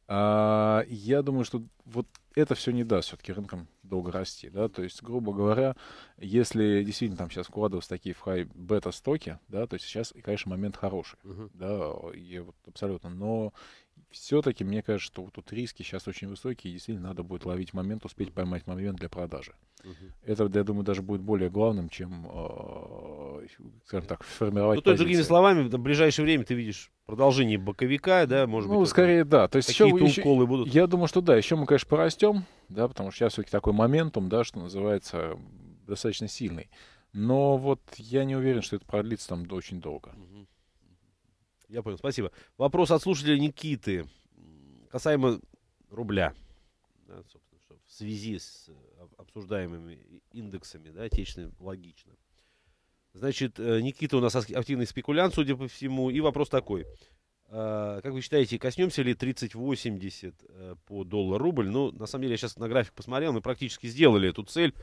А, я думаю, что вот это все не даст все-таки рынкам долго расти, да, то есть, грубо говоря, если действительно там сейчас вкладываются такие в хай бета стоки, да, то есть сейчас, конечно, момент хороший, uh-huh. да, и вот абсолютно, но все-таки мне кажется, что тут риски сейчас очень высокие, и действительно надо будет ловить момент, успеть поймать момент для продажи. Угу. Это, я думаю, даже будет более главным, чем, э, скажем так, формировать Ну, то есть, другими словами, в ближайшее время ты видишь продолжение боковика, да, ну, может ну, быть? Ну, скорее, да. То есть еще, еще, уколы будут? Я думаю, что да, еще мы, конечно, порастем, да, потому что сейчас все-таки такой моментум, да, что называется, достаточно сильный. Но вот я не уверен, что это продлится там очень долго. Угу. Я понял, спасибо. Вопрос от слушателя Никиты. Касаемо рубля. Да, собственно, что в связи с э, обсуждаемыми индексами, да, отечественными, логично. Значит, э, Никита у нас активный спекулянт, судя по всему. И вопрос такой. А, как вы считаете, коснемся ли 30.80 э, по доллар-рубль? Ну, на самом деле, я сейчас на график посмотрел, мы практически сделали эту цель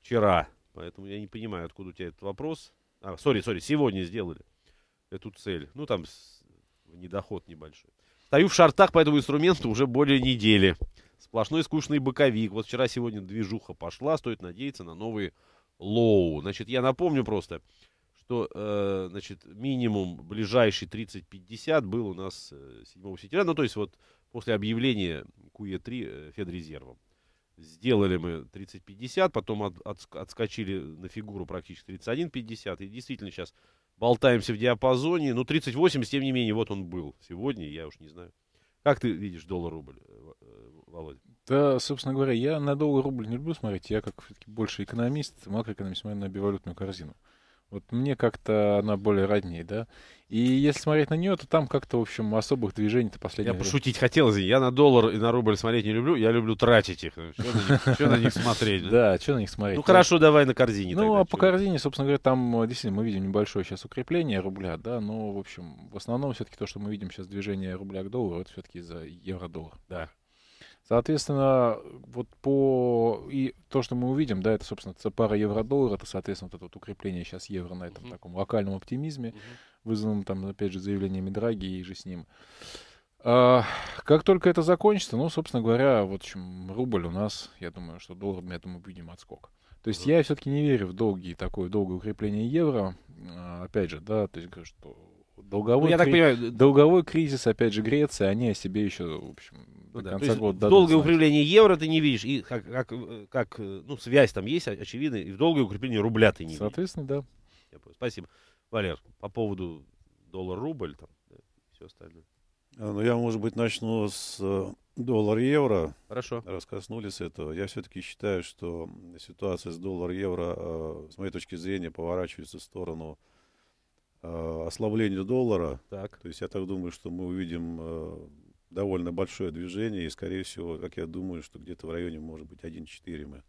вчера. Поэтому я не понимаю, откуда у тебя этот вопрос. А, сори, сори, сегодня сделали эту цель. Ну, там недоход небольшой. Стою в шартах по этому инструменту уже более недели. Сплошной скучный боковик. Вот вчера-сегодня движуха пошла. Стоит надеяться на новый лоу. Значит, я напомню просто, что э, значит, минимум ближайший 30-50 был у нас 7 э, сентября. Ну, то есть вот после объявления QE3 э, Федрезервом. Сделали мы 30-50, потом от, от, отскочили на фигуру практически 31-50. И действительно сейчас болтаемся в диапазоне. Ну, 38, тем не менее, вот он был сегодня, я уж не знаю. Как ты видишь доллар-рубль, э, э, Володя? Да, собственно говоря, я на доллар-рубль не люблю смотреть. Я, как все-таки больше экономист, макроэкономист, смотрю на бивалютную корзину. Uh вот мне как-то она более роднее, да. И если смотреть на нее, то там как-то, в общем, особых движений-то последнее. Я время. пошутить хотел, я на доллар и на рубль смотреть не люблю, я люблю тратить их. Ну, что на них смотреть? Да, что на них смотреть? Ну хорошо, давай на корзине. Ну а по корзине, собственно говоря, там э, действительно мы видим небольшое сейчас укрепление рубля, да, но, в общем, в основном все-таки то, что мы видим сейчас движение рубля к доллару, это все-таки за евро-доллар. Да. Соответственно, вот по... И то, что мы увидим, да, это, собственно, пара евро-доллар, это, соответственно, вот это вот укрепление сейчас евро на этом uh-huh. таком локальном оптимизме, uh-huh. вызванном, там, опять же, заявлениями Драги и же с ним. А, как только это закончится, ну, собственно говоря, вот чем рубль у нас, я думаю, что доллар, мы этому увидим отскок. То есть uh-huh. я все-таки не верю в долгие, такое долгое укрепление евро. А, опять же, да, то есть что долговой, ну, я кри... так понимаю... долговой кризис, опять же, Греция они о себе еще, в общем, ну, до да. года. Дадут долгое укрепление евро ты не видишь, и как, как, как э, ну, связь там есть, очевидно, и в долгое укрепление рубля ты не Соответственно, видишь. Соответственно, да. Спасибо. Валер, по поводу доллар-рубль там, да, все остальное. А, ну, я, может быть, начну с э, доллар-евро. Хорошо. Раз коснулись этого, я все-таки считаю, что ситуация с доллар-евро, э, с моей точки зрения, поворачивается в сторону э, ослабления доллара. Так. То есть я так думаю, что мы увидим э, довольно большое движение, и, скорее всего, как я думаю, что где-то в районе, может быть, 1,4 мы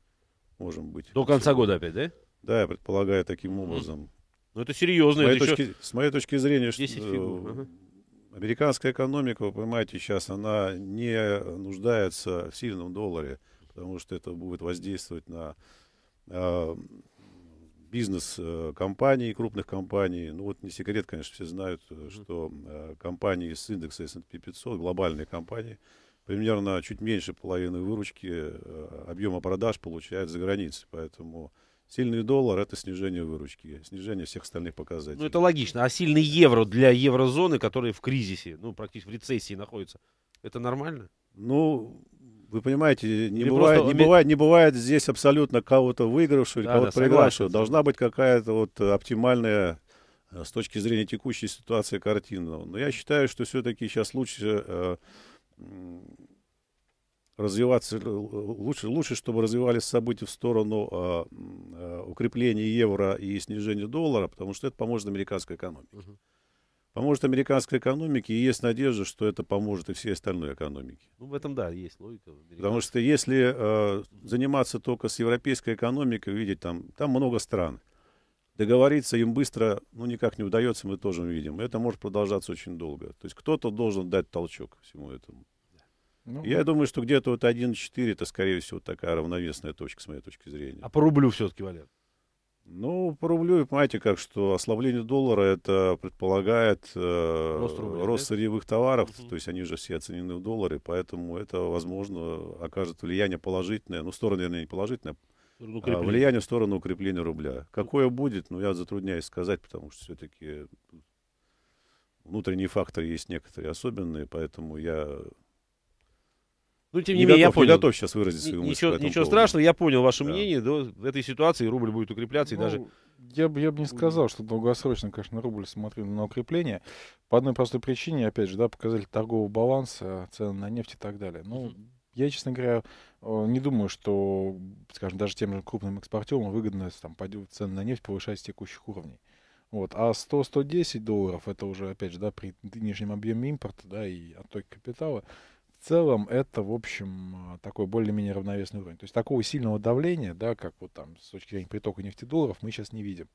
можем быть. До конца года опять, да? Да, я предполагаю, таким образом. Ну, это серьезно. С моей, это точки, еще... с моей точки зрения, что, ага. Э, американская экономика, вы понимаете, сейчас она не нуждается в сильном долларе, потому что это будет воздействовать на а, бизнес э, компаний, крупных компаний. Ну вот не секрет, конечно, все знают, э, что э, компании с индекса S&P 500, глобальные компании, примерно чуть меньше половины выручки объема продаж получают за границей. Поэтому Сильный доллар – это снижение выручки, снижение всех остальных ну, показателей. Ну, это логично. А сильный евро для еврозоны, которая в кризисе, ну, практически в рецессии находится, это нормально? Ну, вы понимаете, не, бывает, просто... не, бывает, не бывает здесь абсолютно кого-то выигравшего да, кого-то да, проигравшего. Должна быть какая-то вот оптимальная э, с точки зрения текущей ситуации картина. Но я считаю, что все-таки сейчас лучше э, развиваться, лучше, лучше, чтобы развивались события в сторону а, э, укрепления евро и снижения доллара, потому что это поможет американской экономике. Uh-huh поможет а американской экономике, и есть надежда, что это поможет и всей остальной экономике. Ну, в этом, да, есть логика. Потому что если э, заниматься только с европейской экономикой, видеть там, там много стран, договориться им быстро, ну, никак не удается, мы тоже видим. Это может продолжаться очень долго. То есть кто-то должен дать толчок всему этому. Ну, Я думаю, что где-то вот 1,4 это, скорее всего, такая равновесная точка, с моей точки зрения. А по рублю все-таки, Валер? Ну, по рублю, понимаете, как, что ослабление доллара это предполагает э, рост, рубля, рост сырьевых товаров, угу. то есть они же все оценены в доллары, поэтому это, возможно, окажет влияние положительное, ну, стороны, наверное, не положительное, а, влияние в сторону укрепления рубля. Какое будет, ну, я затрудняюсь сказать, потому что все-таки внутренние факторы есть некоторые особенные, поэтому я ну, тем не, не менее, готов, я понял. Не готов сейчас выразить свою мысль. Ничего, ничего страшного, я понял ваше да. мнение. В этой ситуации рубль будет укрепляться ну, и даже... Я бы, я бы не сказал, что долгосрочно, конечно, рубль смотрели на укрепление. По одной простой причине, опять же, да, показали торгового баланса, цены на нефть и так далее. Ну, я, честно говоря, э, не думаю, что, скажем, даже тем же крупным экспортерам выгодно там, цены на нефть повышать с текущих уровней. Вот. А 100-110 долларов, это уже, опять же, да, при нынешнем объеме импорта да, и оттоке капитала, в целом это, в общем, такой более-менее равновесный уровень. То есть такого сильного давления, да, как вот там с точки зрения притока нефтедолларов, мы сейчас не видим.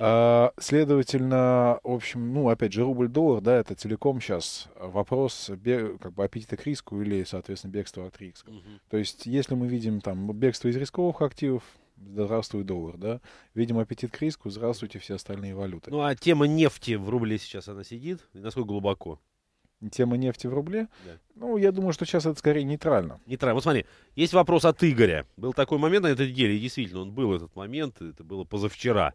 А, следовательно, в общем, ну, опять же, рубль-доллар, да, это целиком сейчас вопрос как бы аппетита к риску или, соответственно, бегства от риска. Uh -huh. То есть, если мы видим там бегство из рисковых активов, здравствуй доллар, да, видим аппетит к риску, здравствуйте все остальные валюты. Ну, а тема нефти в рубле сейчас она сидит? насколько глубоко? тема нефти в рубле. Ну, я думаю, что сейчас это скорее нейтрально. Нейтрально. Вот смотри, есть вопрос от Игоря. Был такой момент на этой неделе, и действительно, он был этот момент, это было позавчера,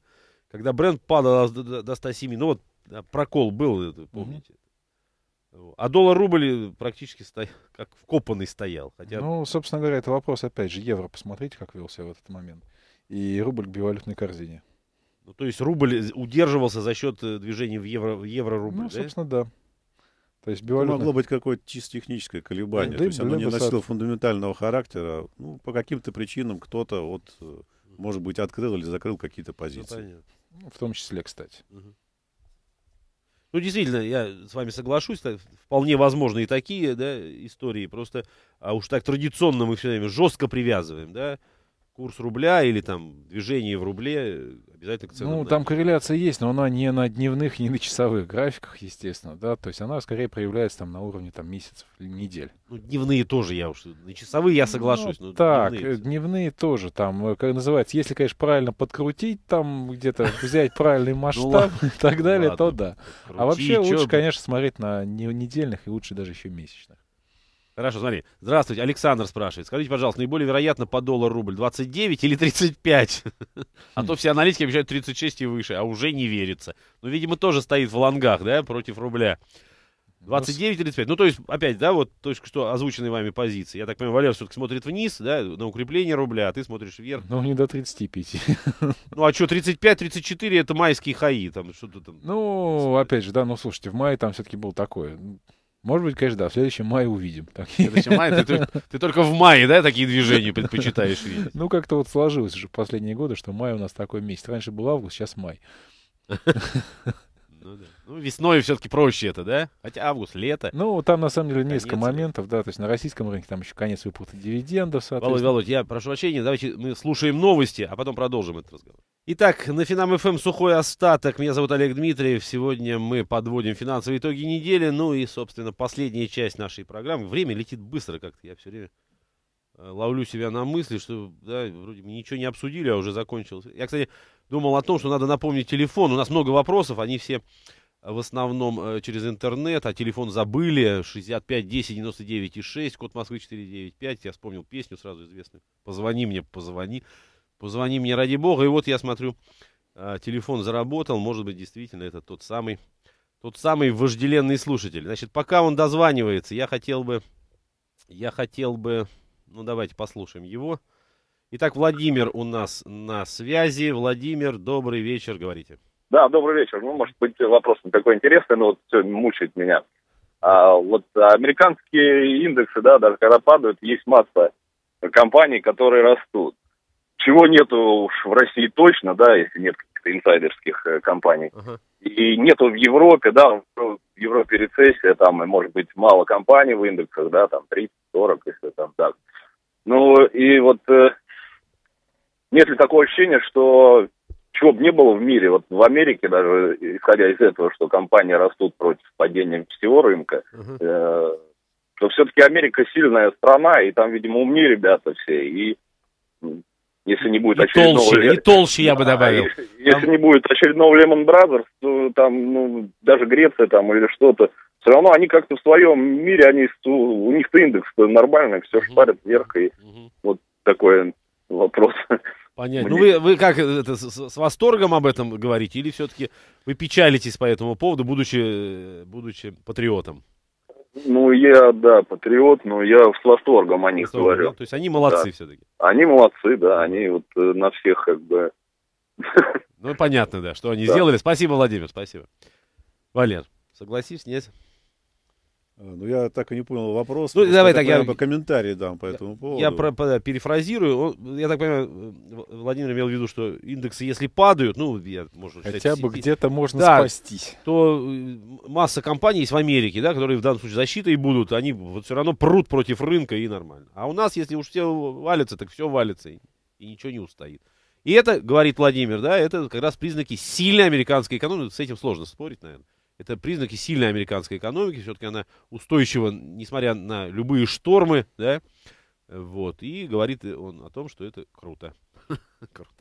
когда бренд падал до, до 107, ну вот прокол был, это, помните. Угу. А доллар-рубль э, практически стоя, как вкопанный стоял. Хотя... Ну, собственно говоря, это вопрос, опять же, евро. Посмотрите, как вел себя в этот момент. И рубль к бивалютной корзине. Ну, то есть рубль э, удерживался за счет э, движения в евро, в евро Ну, да? собственно, да. То есть биолюбно... Могло быть какое-то чисто техническое колебание, да, то есть оно не носило сад... фундаментального характера. Ну, по каким-то причинам кто-то, вот, э, может быть, открыл или закрыл какие-то ну, позиции. Ну, в том числе, кстати. Ну, действительно, я с вами соглашусь, вполне возможны и такие да, истории, просто а уж так традиционно мы все время жестко привязываем, да, курс рубля или там движение в рубле обязательно к ценам. Ну, там корреляция есть, но она не на дневных, не на часовых графиках, естественно, да, то есть она скорее проявляется там на уровне там месяцев или недель. Ну, дневные тоже я уж, на часовые я ну, соглашусь. Ну, но так, дневные... дневные тоже там, э, как называется, если, конечно, правильно подкрутить там где-то, взять правильный ну, масштаб и так далее, то да. А вообще лучше, конечно, смотреть на недельных и лучше даже еще месячных. Хорошо, смотри. Здравствуйте, Александр спрашивает. Скажите, пожалуйста, наиболее вероятно по доллару рубль 29 или 35? А то все аналитики обещают 36 и выше, а уже не верится. Ну, видимо, тоже стоит в лонгах, да, против рубля. 29 ну, или 35. Ну, то есть, опять, да, вот только что озвученные вами позиции. Я так понимаю, Валер все-таки смотрит вниз, да, на укрепление рубля, а ты смотришь вверх. Ну, не до 35. Ну, а что, 35-34 это майские хаи, там, что-то там. Ну, опять же, да, ну, слушайте, в мае там все-таки был такое. Может быть, конечно, да, в следующем мае увидим. В следующем мае? Ты, ты, ты только в мае, да, такие движения предпочитаешь видеть? Ну, как-то вот сложилось уже в последние годы, что май у нас такой месяц. Раньше был август, сейчас май. Ну, весной все-таки проще это, да? Хотя август, лето. Ну, там на самом деле конец несколько конец. моментов, да, то есть на российском рынке там еще конец выплаты дивидендов, соответственно. Володь, Володь, я прошу прощения, давайте мы слушаем новости, а потом продолжим этот разговор. Итак, на Финам ФМ эм сухой остаток. Меня зовут Олег Дмитриев. Сегодня мы подводим финансовые итоги недели. Ну и, собственно, последняя часть нашей программы. Время летит быстро как-то. Я все время э, ловлю себя на мысли, что да, вроде мы ничего не обсудили, а уже закончилось. Я, кстати, думал о том, что надо напомнить телефон. У нас много вопросов, они все в основном э, через интернет, а телефон забыли, 65 10 99 и 6, код Москвы 495, я вспомнил песню сразу известную, позвони мне, позвони, позвони мне ради бога, и вот я смотрю, э, телефон заработал, может быть, действительно это тот самый, тот самый вожделенный слушатель. Значит, пока он дозванивается, я хотел бы, я хотел бы, ну давайте послушаем его. Итак, Владимир у нас на связи. Владимир, добрый вечер, говорите. Да, добрый вечер. Ну, может быть, вопрос не такой интересный, но вот все мучает меня. А, вот американские индексы, да, даже когда падают, есть масса компаний, которые растут. Чего нету в России точно, да, если нет каких-то инсайдерских э, компаний. Uh-huh. И нету в Европе, да, в Европе рецессия, там, может быть, мало компаний в индексах, да, там 30-40, если там так. Ну, и вот э, нет ли такого ощущения, что чего бы ни было в мире, вот в Америке даже, исходя из этого, что компании растут против падения всего рынка, uh-huh. э, то все-таки Америка сильная страна, и там, видимо, умнее ребята все, и если не будет и очередного... Толще, Ле... И толще, я бы добавил. Если, если не будет очередного Lehman Brothers, то там, ну, даже Греция там или что-то, все равно они как-то в своем мире, они, у них-то индекс нормальный, все шпарят вверх, и uh-huh. вот такой вопрос. Понятно. Ну, вы, вы как, это, с, с восторгом об этом говорите или все-таки вы печалитесь по этому поводу, будучи, э, будучи патриотом? Ну, я, да, патриот, но я с восторгом о них восторгом, говорю. Да? То есть они молодцы да. все-таки? Они молодцы, да, они вот э, на всех как бы... Ну, понятно, да, что они да. сделали. Спасибо, Владимир, спасибо. Валер, согласись, нет? А, ну, я так и не понял вопрос. Ну, давай так, я, я комментарий дам по этому поводу. Я про, по, перефразирую. Он, я так понимаю, Владимир имел в виду, что индексы, если падают, ну, я, можно считать, Хотя бы где-то можно да, спастись. То э, масса компаний есть в Америке, да, которые в данном случае защитой будут, они вот все равно прут против рынка и нормально. А у нас, если уж все валится, так все валится, и, и ничего не устоит. И это, говорит Владимир, да, это как раз признаки сильной американской экономики. С этим сложно спорить, наверное это признаки сильной американской экономики. Все-таки она устойчива, несмотря на любые штормы, да, вот. И говорит он о том, что это круто. Круто.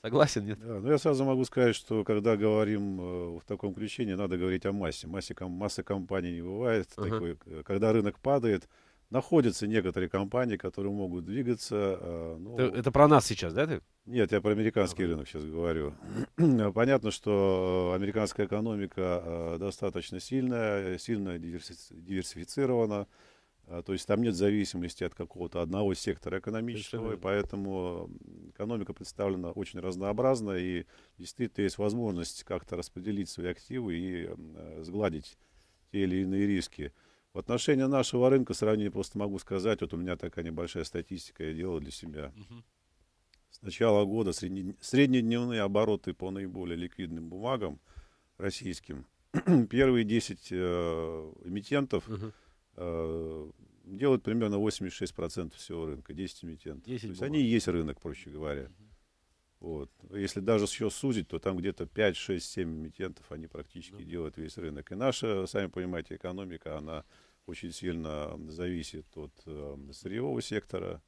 Согласен, нет? Да, ну я сразу могу сказать, что когда говорим э, в таком ключе, не надо говорить о массе. Массе, ком, массы компаний не бывает. Uh-huh. Такой, э, когда рынок падает, находятся некоторые компании, которые могут двигаться. Э, ну, это, это про нас сейчас, да? Ты? Нет, я про американский рынок сейчас говорю. Понятно, что э, американская экономика э, достаточно сильная, сильно диверсифицирована. То есть там нет зависимости от какого-то одного сектора экономического, и поэтому экономика представлена очень разнообразно, и действительно есть возможность как-то распределить свои активы и сгладить те или иные риски. В отношении нашего рынка сравнения просто могу сказать, вот у меня такая небольшая статистика, я делал для себя. Угу. С начала года средне, среднедневные обороты по наиболее ликвидным бумагам российским, первые 10 э, эмитентов угу. э, делают примерно 86% всего рынка, 10 эмитентов. 10 То есть они и есть рынок, проще говоря. Вот. Если даже все сузить, то там где-то 5, 6, 7 эмитентов, они практически ну да. делают весь рынок. И наша, сами понимаете, экономика, она очень сильно зависит от э, сырьевого сектора.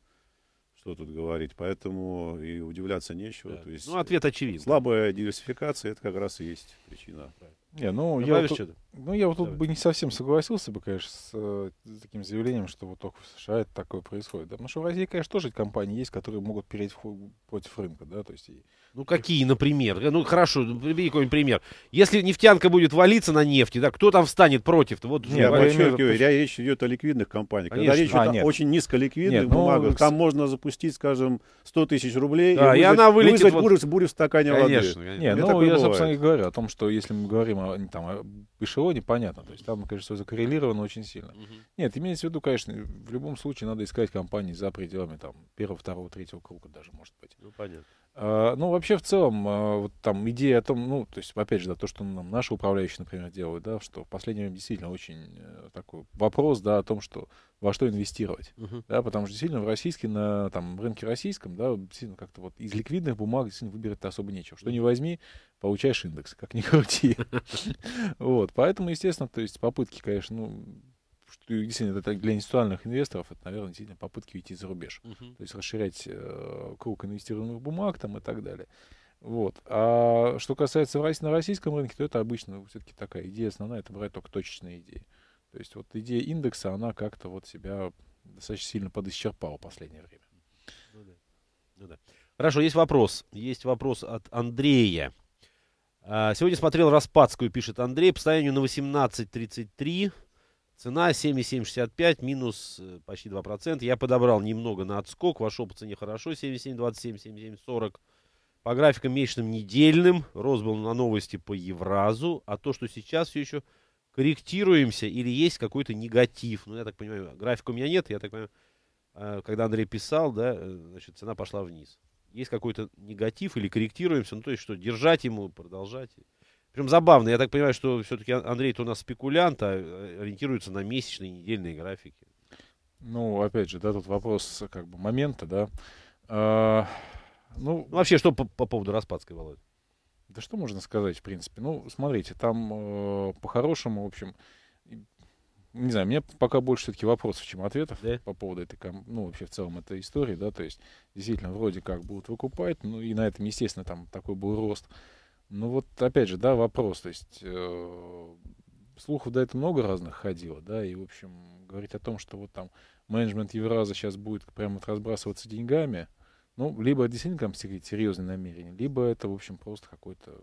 Что тут говорить? Поэтому и удивляться нечего. Да. То есть ну, ответ э, очевиден. Слабая диверсификация это как раз и есть причина. Не, ну, я вот, тут, ну, я вот тут бы не совсем согласился бы, конечно, с э, таким заявлением, что вот только в США это такое происходит. Да? Потому что в России, конечно, тоже компании есть, которые могут перейти в, против рынка, да, то есть и ну какие, например? Э, ну хорошо, бери ну, какой-нибудь пример. Если нефтянка будет валиться на нефти, да, кто там встанет против? -то? Вот, нет, ну, подчеркиваю, я речь идет о ликвидных компаниях. Конечно. Когда речь а, идет нет. очень низколиквидных нет, ну, бумагах, ну, там можно запустить, скажем, 100 тысяч рублей да, и, вызвать, и она вылетит вызвать вот... бурю, в стакане конечно, воды. Конечно. Нет, ну, я, собственно, и говорю о том, что если мы говорим о, там, о эшелоне, понятно, то есть там, конечно, закоррелировано очень сильно. Угу. Нет, имеется в виду, конечно, в любом случае надо искать компании за пределами там первого, второго, третьего круга даже, может быть. Ну, понятно. А, ну, вообще, в целом, а, вот там идея о том, ну, то есть, опять же, да, то, что нам наши управляющие, например, делают, да, что в последнее время действительно очень э, такой вопрос, да, о том, что во что инвестировать, uh-huh. да, потому что действительно в российский, на там, рынке российском, да, действительно как-то вот из ликвидных бумаг действительно выбирать особо нечего. Что не возьми, получаешь индекс, как ни крути. Вот, поэтому, естественно, то есть попытки, конечно, ну, что действительно это для институциональных инвесторов это, наверное, действительно попытки уйти за рубеж. Uh-huh. То есть расширять э, круг инвестируемых бумаг там и так далее. Вот. А что касается на российском рынке, то это обычно все-таки такая идея основная, это брать только точечные идеи. То есть вот идея индекса, она как-то вот себя достаточно сильно подисчерпала в последнее время. Ну да. Ну да. Хорошо, есть вопрос. Есть вопрос от Андрея. А, сегодня смотрел Распадскую, пишет Андрей, по состоянию на 18.33. Цена 7,765, минус э, почти 2%. Я подобрал немного на отскок, вошел по цене хорошо, 77,27, 77,40. По графикам месячным недельным рост был на новости по Евразу, а то, что сейчас все еще корректируемся или есть какой-то негатив. Ну, я так понимаю, графика у меня нет, я так понимаю, э, когда Андрей писал, да, э, значит, цена пошла вниз. Есть какой-то негатив или корректируемся, ну, то есть что, держать ему, продолжать. Прям забавно. Я так понимаю, что все-таки Андрей-то у нас спекулянт, а э, ориентируется на месячные, недельные графики. Ну, опять же, да, тут вопрос э, как бы момента, да. А, ну, ну, вообще, что по, по поводу Распадской, Володь? Да что можно сказать, в принципе? Ну, смотрите, там э, по-хорошему, в общем, не знаю, мне пока больше все-таки вопросов, чем ответов да? по поводу этой, ну, вообще в целом этой истории, да, то есть действительно вроде как будут выкупать, ну и на этом, естественно, там такой был рост. Ну вот опять же, да, вопрос. То есть э, слухов до этого много разных ходило, да, и, в общем, говорить о том, что вот там менеджмент Евраза сейчас будет прямо вот разбрасываться деньгами, ну, либо действительно там серьезные намерения, либо это, в общем, просто какой-то,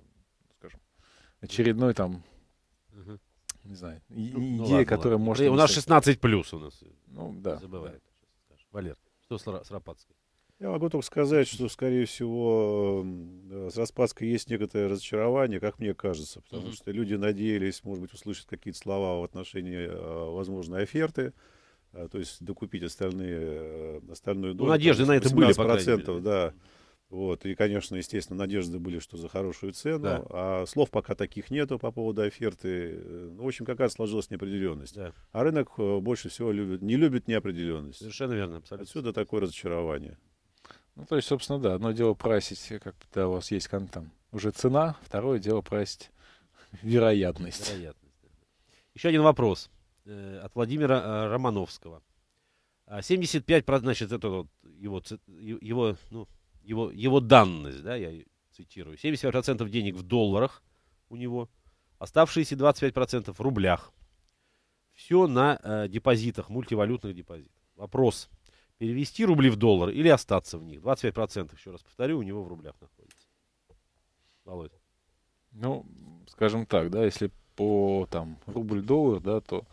скажем, очередной там, угу. не знаю, ну, ну, идея, ну, ладно, которая ладно. может... У нас 16 плюс у нас. Э, ну, да. Не Да. Валер, что с, Ра- с Рапацкой? Я могу только сказать, что, скорее всего, с Распадской есть некоторое разочарование, как мне кажется, потому mm-hmm. что люди надеялись, может быть, услышать какие-то слова в отношении а, возможной оферты, а, то есть докупить остальные, э, остальную долю. Ну, надежды на это были, процентов, да. Вот, и, конечно, естественно, надежды были, что за хорошую цену, да. а слов пока таких нету по поводу оферты. Э, ну, в общем, какая сложилась неопределенность. Да. А рынок э, больше всего любит, не любит неопределенность. Совершенно верно, абсолютно. Отсюда такое разочарование. Ну, то есть, собственно, да, одно дело просить, э, когда у вас есть там уже цена, второе дело просить вероятность. вероятность. Еще один вопрос э, от Владимира э, Романовского. 75, а, значит, это вот его, его, ну, его, его данность, да, я цитирую. 75% денег в долларах у него, оставшиеся 25% в рублях. Все на э, депозитах, мультивалютных депозитах. Вопрос перевести рубли в доллар или остаться в них. 25%, еще раз повторю, у него в рублях находится. Володь. Ну, скажем так, да, если по там рубль-доллар, да, то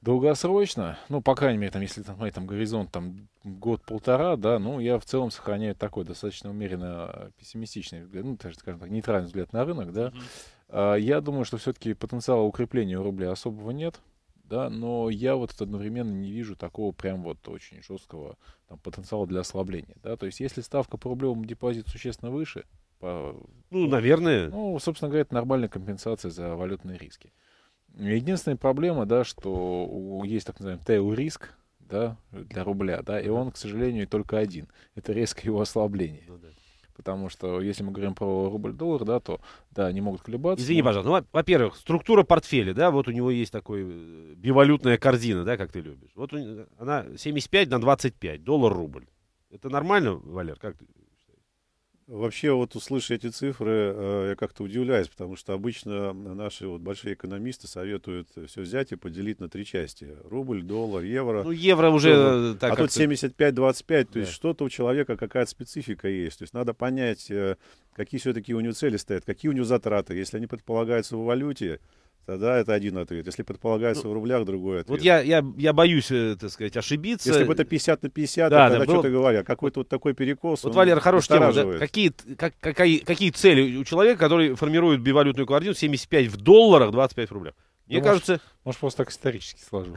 долгосрочно, ну, по крайней мере, там, если там, смотреть, там горизонт там год-полтора, да, ну, я в целом сохраняю такой достаточно умеренно э, пессимистичный взгляд, ну, даже, скажем так, нейтральный взгляд на рынок, да. Mm-hmm. Я думаю, что все-таки потенциала укрепления рубля особого нет да, но я вот одновременно не вижу такого прям вот очень жесткого там, потенциала для ослабления, да, то есть если ставка по рублевому депозиту существенно выше, по, ну, наверное, ну, собственно говоря, это нормальная компенсация за валютные риски. Единственная проблема, да, что есть так называемый tail риск, да, для рубля, да, и он, к сожалению, только один. Это резкое его ослабление. Ну, да. Потому что если мы говорим про рубль-доллар, да, то да, они могут колебаться. Извини, но... пожалуйста. Ну, во-первых, структура портфеля, да, вот у него есть такой э, бивалютная корзина, да, как ты любишь. Вот у... она 75 на 25, доллар-рубль. Это нормально, Валер? Как ты? Вообще вот услыша эти цифры, э, я как-то удивляюсь, потому что обычно наши вот большие экономисты советуют все взять и поделить на три части. Рубль, доллар, евро. Ну, евро уже... Доллар. Э, так а тут 75-25, то да. есть что-то у человека какая-то специфика есть. То есть надо понять, э, какие все-таки у него цели стоят, какие у него затраты. Если они предполагаются в валюте, Тогда это один ответ. Если предполагается ну, в рублях, другой ответ. Вот я, я, я боюсь, э, так сказать, ошибиться. Если бы это 50 на 50, да, тогда да, что-то было... говоря. Какой-то вот такой перекос. Вот, Валер, хорошая тема. Да? Какие, как, какие, какие цели у человека, который формирует бивалютную квартиру 75 в долларах, 25 в рублях? Мне ну, кажется... Может, может, просто так исторически сложу.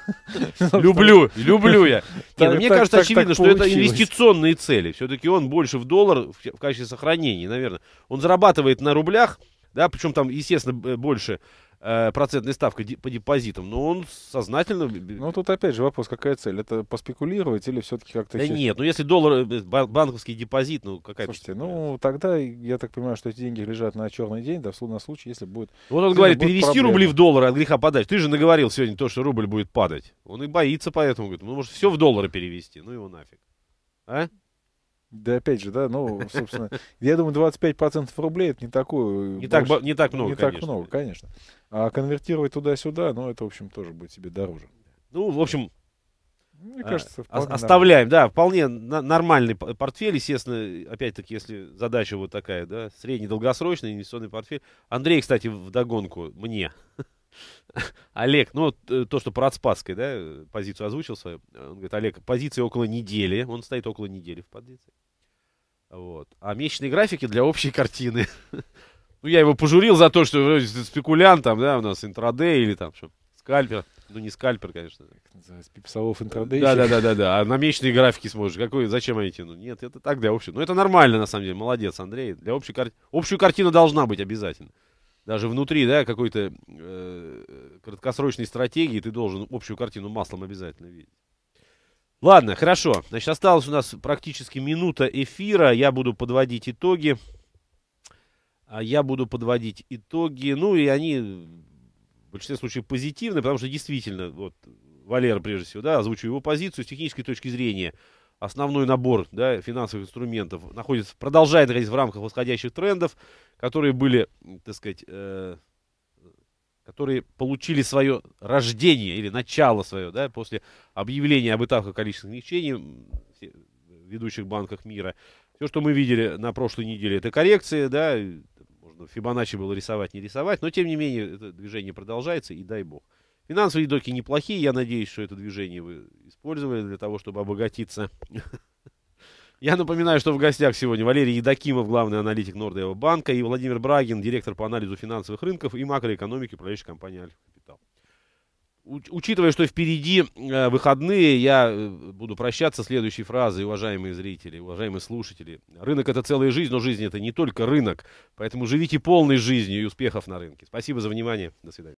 Люблю, люблю я. Ну, мне кажется, очевидно, что это инвестиционные цели. Все-таки он больше в доллар в качестве сохранения, наверное. Он зарабатывает на рублях, да, причем там, естественно, больше э, процентная ставка по депозитам, но он сознательно... Ну, тут опять же вопрос, какая цель? Это поспекулировать или все-таки как-то... Да нет, ну если доллар, э, банковский депозит, ну какая... Слушайте, ну тогда, я так понимаю, что эти деньги лежат на черный день, да, на случай, если будет... Вот он говорит, перевести рубли в доллары от греха подальше. Ты же наговорил сегодня то, что рубль будет падать. Он и боится поэтому, говорит, ну может все в доллары перевести, ну его нафиг. А? Да опять же, да, ну, собственно, я думаю, 25% рублей это не такое... Не, так, не так много, Не конечно. так много, конечно. А конвертировать туда-сюда, ну, это, в общем, тоже будет себе дороже. Ну, в общем, мне кажется, а, оставляем, нормально. да, вполне нормальный портфель, естественно, опять-таки, если задача вот такая, да, средний долгосрочный инвестиционный портфель. Андрей, кстати, в догонку мне Олег, ну, э, то, что про Спасской, да, позицию озвучил свою. Э, он говорит, Олег, позиция около недели. Он стоит около недели в позиции. Вот. А месячные графики для общей картины. ну, я его пожурил за то, что спекулянт там, да, у нас интрадей или там что, скальпер. Ну, не скальпер, конечно. пипсовов интрадей. Да, да, да, да, да. А на месячные графики сможешь. Какой, зачем они тянут? Нет, это так для общей. Ну, это нормально, на самом деле. Молодец, Андрей. Для общей картины. Общую картину должна быть обязательно даже внутри, да, какой-то э, краткосрочной стратегии ты должен общую картину маслом обязательно видеть. Ладно, хорошо. Значит, осталась у нас практически минута эфира. Я буду подводить итоги. А я буду подводить итоги. Ну, и они в большинстве случаев позитивны, потому что действительно, вот Валера, прежде всего, да, озвучу его позицию с технической точки зрения – основной набор да, финансовых инструментов находится, продолжает находиться в рамках восходящих трендов, которые были, так сказать, э, которые получили свое рождение или начало свое да, после объявления об этапах количественных смягчений в ведущих банках мира. Все, что мы видели на прошлой неделе, это коррекции, да, можно Фибоначчи было рисовать, не рисовать, но тем не менее это движение продолжается, и дай бог. Финансовые доки неплохие. Я надеюсь, что это движение вы использовали для того, чтобы обогатиться. Я напоминаю, что в гостях сегодня Валерий Едакимов, главный аналитик Нордева банка, и Владимир Брагин, директор по анализу финансовых рынков и макроэкономики управляющей компании Альфа Капитал. Учитывая, что впереди э, выходные, я э, буду прощаться следующей фразой, уважаемые зрители, уважаемые слушатели. Рынок – это целая жизнь, но жизнь – это не только рынок. Поэтому живите полной жизнью и успехов на рынке. Спасибо за внимание. До свидания.